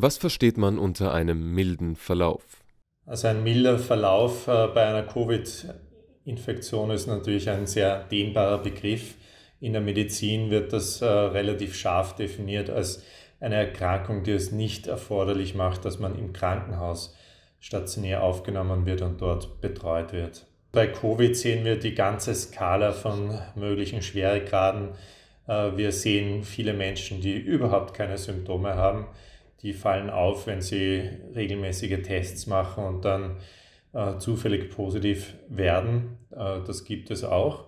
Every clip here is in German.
Was versteht man unter einem milden Verlauf? Also ein milder Verlauf äh, bei einer Covid-Infektion ist natürlich ein sehr dehnbarer Begriff. In der Medizin wird das äh, relativ scharf definiert als eine Erkrankung, die es nicht erforderlich macht, dass man im Krankenhaus stationär aufgenommen wird und dort betreut wird. Bei Covid sehen wir die ganze Skala von möglichen Schweregraden. Äh, wir sehen viele Menschen, die überhaupt keine Symptome haben die fallen auf, wenn sie regelmäßige Tests machen und dann äh, zufällig positiv werden. Äh, das gibt es auch,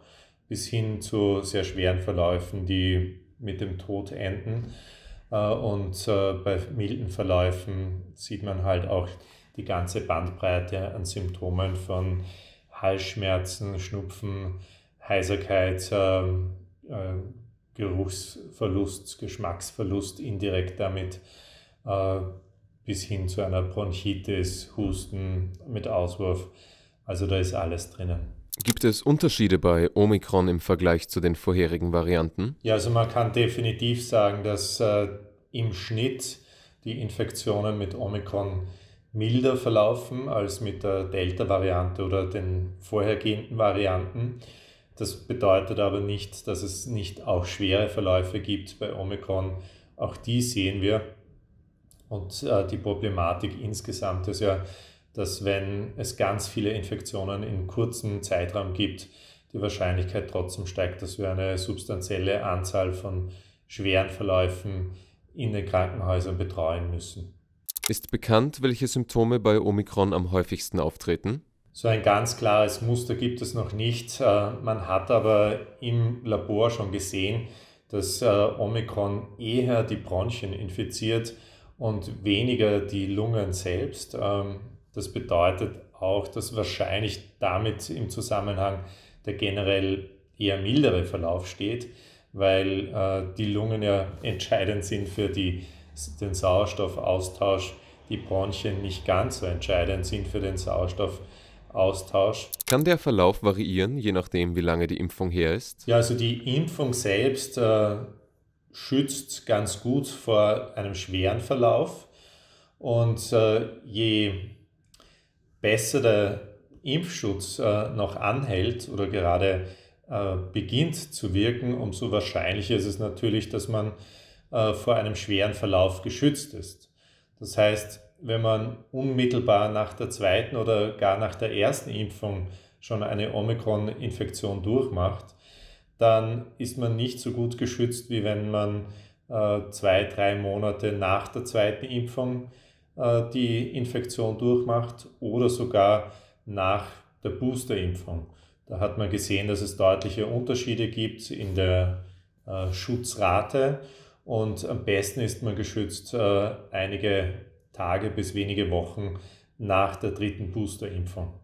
bis hin zu sehr schweren Verläufen, die mit dem Tod enden. Äh, und äh, bei milden Verläufen sieht man halt auch die ganze Bandbreite an Symptomen von Halsschmerzen, Schnupfen, Heiserkeit, ähm, äh, Geruchsverlust, Geschmacksverlust indirekt damit äh, bis hin zu einer Bronchitis, Husten mit Auswurf. Also da ist alles drinnen. Gibt es Unterschiede bei Omikron im Vergleich zu den vorherigen Varianten? Ja, also man kann definitiv sagen, dass äh, im Schnitt die Infektionen mit Omikron milder verlaufen als mit der Delta-Variante oder den vorhergehenden Varianten. Das bedeutet aber nicht, dass es nicht auch schwere Verläufe gibt bei Omikron. Auch die sehen wir. Und äh, die Problematik insgesamt ist ja, dass wenn es ganz viele Infektionen in kurzem Zeitraum gibt, die Wahrscheinlichkeit trotzdem steigt, dass wir eine substanzielle Anzahl von schweren Verläufen in den Krankenhäusern betreuen müssen. Ist bekannt, welche Symptome bei Omikron am häufigsten auftreten? So ein ganz klares Muster gibt es noch nicht. Äh, man hat aber im Labor schon gesehen, dass äh, Omikron eher die Bronchien infiziert und weniger die Lungen selbst. Ähm, das bedeutet auch, dass wahrscheinlich damit im Zusammenhang der generell eher mildere Verlauf steht, weil äh, die Lungen ja entscheidend sind für die, den Sauerstoffaustausch, die Bronchien nicht ganz so entscheidend sind für den Sauerstoffaustausch. Kann der Verlauf variieren, je nachdem, wie lange die Impfung her ist? Ja, also die Impfung selbst äh, schützt ganz gut vor einem schweren Verlauf. Und äh, je besser der Impfschutz äh, noch anhält oder gerade äh, beginnt zu wirken, umso wahrscheinlicher ist es natürlich, dass man äh, vor einem schweren Verlauf geschützt ist. Das heißt, wenn man unmittelbar nach der zweiten oder gar nach der ersten Impfung schon eine Omikron-Infektion durchmacht, dann ist man nicht so gut geschützt, wie wenn man äh, zwei, drei Monate nach der zweiten Impfung äh, die Infektion durchmacht oder sogar nach der Boosterimpfung. Da hat man gesehen, dass es deutliche Unterschiede gibt in der äh, Schutzrate und am besten ist man geschützt äh, einige Tage bis wenige Wochen nach der dritten Boosterimpfung.